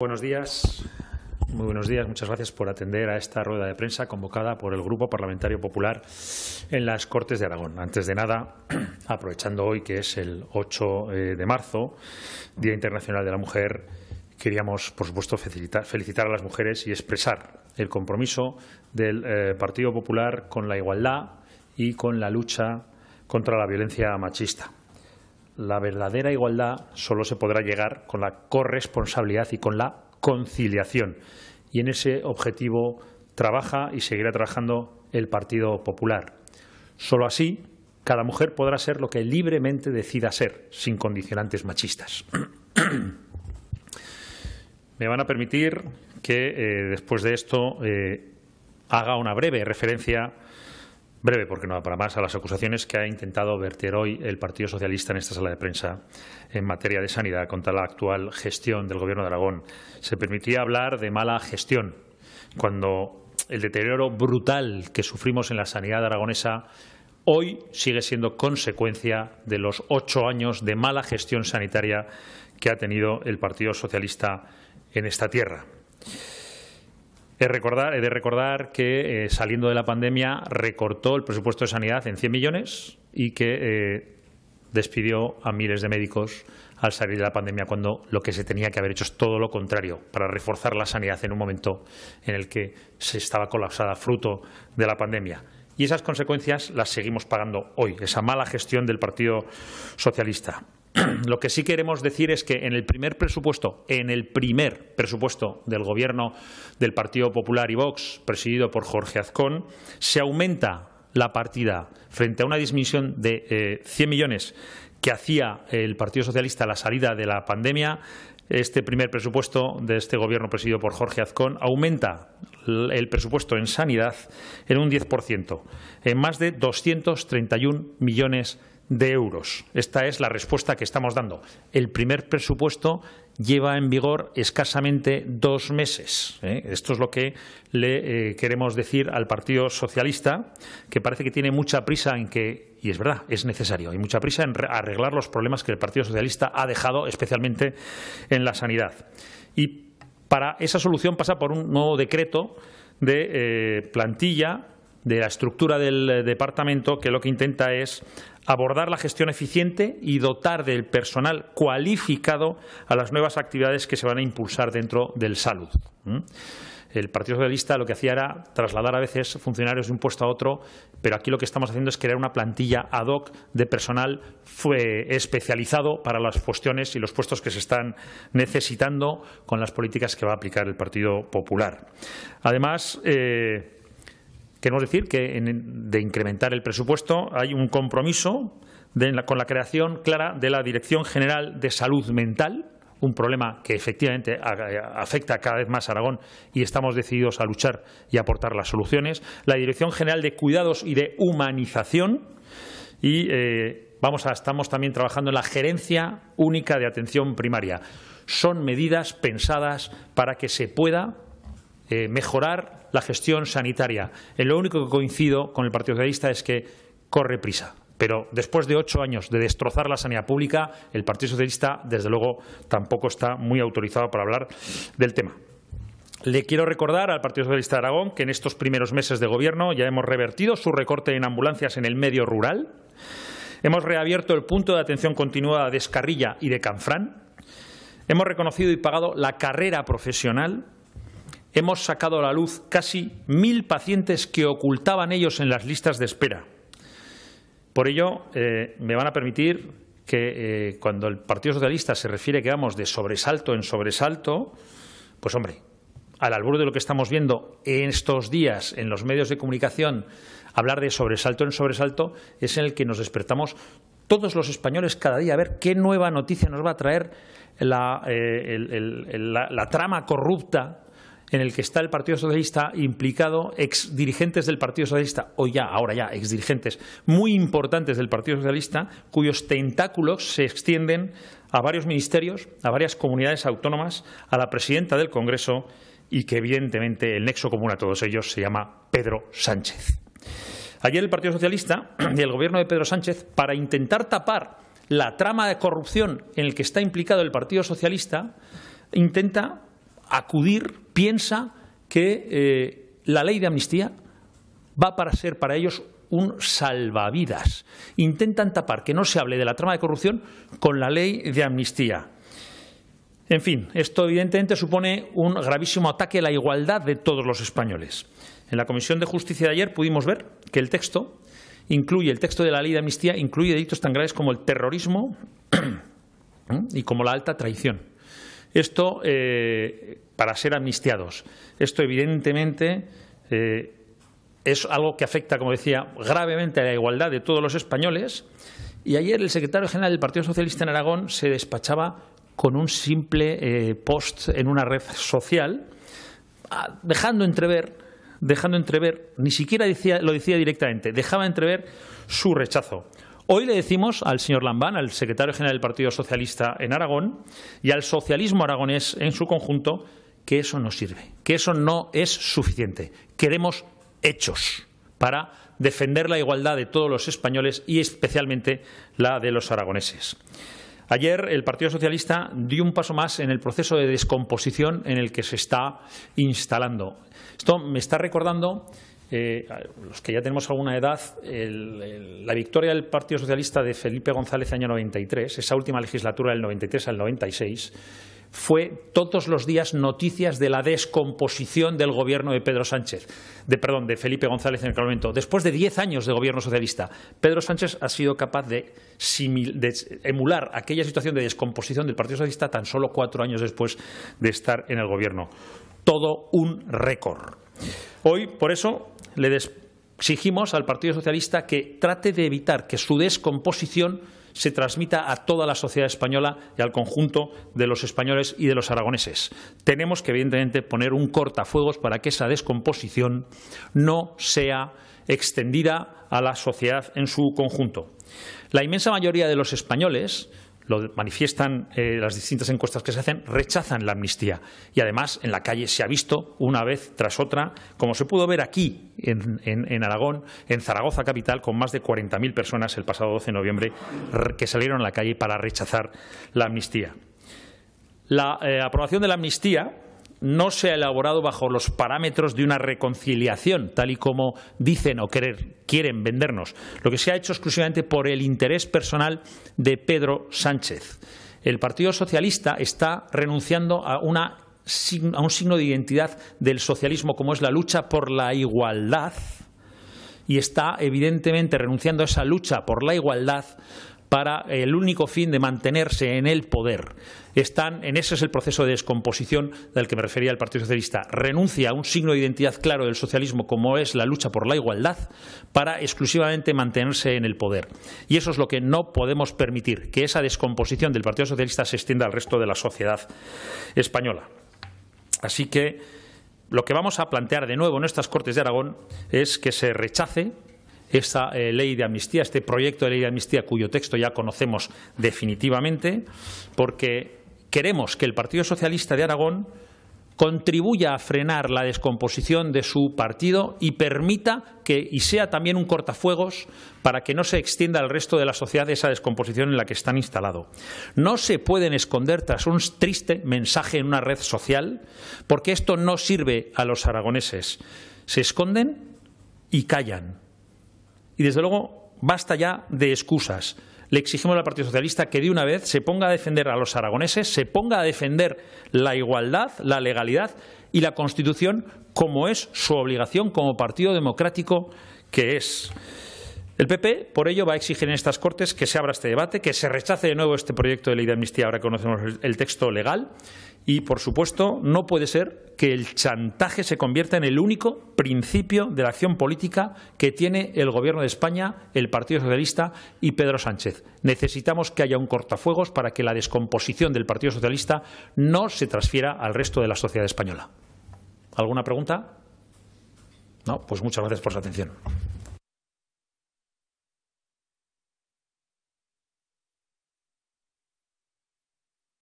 Buenos días. Muy buenos días, muchas gracias por atender a esta rueda de prensa convocada por el Grupo Parlamentario Popular en las Cortes de Aragón. Antes de nada, aprovechando hoy que es el 8 eh, de marzo, Día Internacional de la Mujer, queríamos, por supuesto, felicitar a las mujeres y expresar el compromiso del eh, Partido Popular con la igualdad y con la lucha contra la violencia machista la verdadera igualdad solo se podrá llegar con la corresponsabilidad y con la conciliación. Y en ese objetivo trabaja y seguirá trabajando el Partido Popular. Solo así, cada mujer podrá ser lo que libremente decida ser, sin condicionantes machistas. Me van a permitir que, eh, después de esto, eh, haga una breve referencia Breve, porque no va para más, a las acusaciones que ha intentado verter hoy el Partido Socialista en esta sala de prensa en materia de sanidad contra la actual gestión del Gobierno de Aragón. Se permitía hablar de mala gestión, cuando el deterioro brutal que sufrimos en la sanidad aragonesa hoy sigue siendo consecuencia de los ocho años de mala gestión sanitaria que ha tenido el Partido Socialista en esta tierra recordar, he de recordar que eh, saliendo de la pandemia recortó el presupuesto de sanidad en 100 millones y que eh, despidió a miles de médicos al salir de la pandemia cuando lo que se tenía que haber hecho es todo lo contrario para reforzar la sanidad en un momento en el que se estaba colapsada fruto de la pandemia. Y esas consecuencias las seguimos pagando hoy, esa mala gestión del Partido Socialista. lo que sí queremos decir es que en el primer presupuesto, en el primer presupuesto del gobierno del Partido Popular y Vox, presidido por Jorge Azcón, se aumenta la partida frente a una disminución de 100 eh, millones que hacía el Partido Socialista a la salida de la pandemia, este primer presupuesto de este gobierno presidido por Jorge Azcón aumenta el presupuesto en sanidad en un 10%, en más de 231 millones de de euros. Esta es la respuesta que estamos dando. El primer presupuesto lleva en vigor escasamente dos meses. ¿eh? Esto es lo que le eh, queremos decir al Partido Socialista, que parece que tiene mucha prisa en que, y es verdad, es necesario, hay mucha prisa en arreglar los problemas que el Partido Socialista ha dejado, especialmente en la sanidad. Y para esa solución pasa por un nuevo decreto de eh, plantilla de la estructura del eh, departamento que lo que intenta es abordar la gestión eficiente y dotar del personal cualificado a las nuevas actividades que se van a impulsar dentro del salud. El Partido Socialista lo que hacía era trasladar a veces funcionarios de un puesto a otro, pero aquí lo que estamos haciendo es crear una plantilla ad hoc de personal especializado para las cuestiones y los puestos que se están necesitando con las políticas que va a aplicar el Partido Popular. Además, eh, Queremos decir que de incrementar el presupuesto hay un compromiso con la creación clara de la Dirección General de Salud Mental, un problema que efectivamente afecta cada vez más a Aragón y estamos decididos a luchar y aportar las soluciones, la Dirección General de Cuidados y de Humanización y eh, vamos estamos también trabajando en la Gerencia Única de Atención Primaria. Son medidas pensadas para que se pueda eh, mejorar la gestión sanitaria. Eh, lo único que coincido con el Partido Socialista es que corre prisa. Pero después de ocho años de destrozar la sanidad pública, el Partido Socialista, desde luego, tampoco está muy autorizado para hablar del tema. Le quiero recordar al Partido Socialista de Aragón que en estos primeros meses de gobierno ya hemos revertido su recorte en ambulancias en el medio rural, hemos reabierto el punto de atención continuada de Escarrilla y de Canfrán, hemos reconocido y pagado la carrera profesional hemos sacado a la luz casi mil pacientes que ocultaban ellos en las listas de espera. Por ello, eh, me van a permitir que eh, cuando el Partido Socialista se refiere que vamos de sobresalto en sobresalto, pues hombre, al albur de lo que estamos viendo en estos días en los medios de comunicación, hablar de sobresalto en sobresalto es en el que nos despertamos todos los españoles cada día a ver qué nueva noticia nos va a traer la eh, trama corrupta en el que está el Partido Socialista implicado, ex dirigentes del Partido Socialista, o ya, ahora ya, ex dirigentes muy importantes del Partido Socialista, cuyos tentáculos se extienden a varios ministerios, a varias comunidades autónomas, a la presidenta del Congreso y que evidentemente el nexo común a todos ellos se llama Pedro Sánchez. Ayer el Partido Socialista y el gobierno de Pedro Sánchez, para intentar tapar la trama de corrupción en el que está implicado el Partido Socialista, intenta acudir piensa que eh, la ley de amnistía va para ser para ellos un salvavidas. Intentan tapar que no se hable de la trama de corrupción con la ley de amnistía. En fin, esto evidentemente supone un gravísimo ataque a la igualdad de todos los españoles. En la Comisión de Justicia de ayer pudimos ver que el texto incluye, el texto de la ley de amnistía incluye delitos tan graves como el terrorismo y como la alta traición. Esto eh, para ser amnistiados. Esto evidentemente eh, es algo que afecta, como decía, gravemente a la igualdad de todos los españoles. Y ayer el secretario general del Partido Socialista en Aragón se despachaba con un simple eh, post en una red social, ah, dejando entrever, dejando entrever, ni siquiera lo decía directamente, dejaba entrever su rechazo. Hoy le decimos al señor Lambán, al secretario general del Partido Socialista en Aragón y al socialismo aragonés en su conjunto, que eso no sirve, que eso no es suficiente. Queremos hechos para defender la igualdad de todos los españoles y especialmente la de los aragoneses. Ayer el Partido Socialista dio un paso más en el proceso de descomposición en el que se está instalando. Esto me está recordando eh, los que ya tenemos alguna edad, la victoria del Partido Socialista de Felipe González año 93, esa última legislatura del 93 al 96, fue todos los días noticias de la descomposición del gobierno de Pedro Sánchez, de, perdón, de Felipe González en el Parlamento. Después de 10 años de gobierno socialista, Pedro Sánchez ha sido capaz de, de emular aquella situación de descomposición del Partido Socialista tan solo cuatro años después de estar en el gobierno. Todo un récord. Hoy, por eso, le exigimos al Partido Socialista que trate de evitar que su descomposición se transmita a toda la sociedad española y al conjunto de los españoles y de los aragoneses. Tenemos que, evidentemente, poner un cortafuegos para que esa descomposición no sea extendida a la sociedad en su conjunto. La inmensa mayoría de los españoles lo manifiestan eh, las distintas encuestas que se hacen, rechazan la amnistía. Y además en la calle se ha visto una vez tras otra, como se pudo ver aquí en, Aragón, en Zaragoza capital, con más de 40.000 personas el pasado 12 de noviembre que salieron a la calle para rechazar la amnistía. La eh, aprobación de la amnistía no se ha elaborado bajo los parámetros de una reconciliación, tal y como dicen o querer, quieren vendernos. Lo que se ha hecho exclusivamente por el interés personal de Pedro Sánchez. El Partido Socialista está renunciando a a un signo de identidad del socialismo como es la lucha por la igualdad y está evidentemente renunciando a esa lucha por la igualdad para el único fin de mantenerse en el poder. Están, en ese es el proceso de descomposición del que me refería el Partido Socialista. Renuncia a un signo de identidad claro del socialismo como es la lucha por la igualdad para exclusivamente mantenerse en el poder. Y eso es lo que no podemos permitir, que esa descomposición del Partido Socialista se extienda al resto de la sociedad española. Así que lo que vamos a plantear de nuevo en estas Cortes de Aragón es que se rechace esta eh, ley de amnistía, este proyecto de ley de amnistía cuyo texto ya conocemos definitivamente, porque queremos que el Partido Socialista de Aragón contribuya a frenar la descomposición de su partido y permita que y sea también un cortafuegos para que no se extienda al resto de la sociedad esa descomposición en la que están instalados. No se pueden esconder tras un triste mensaje en una red social porque esto no sirve a los aragoneses. Se esconden y callan y desde luego, basta ya de excusas. Le exigimos al Partido Socialista que de una vez se ponga a defender a los aragoneses, se ponga a defender la igualdad, la legalidad y la Constitución como es su obligación como partido democrático que es. El PP, por ello, va a exigir en estas Cortes que se abra este debate, que se rechace de nuevo este proyecto de ley de amnistía, ahora conocemos el texto legal, y, por supuesto, no puede ser que el chantaje se convierta en el único principio de la acción política que tiene el Gobierno de España, el Partido Socialista y Pedro Sánchez. Necesitamos que haya un cortafuegos para que la descomposición del Partido Socialista no se transfiera al resto de la sociedad española. ¿Alguna pregunta? No, pues muchas gracias por su atención.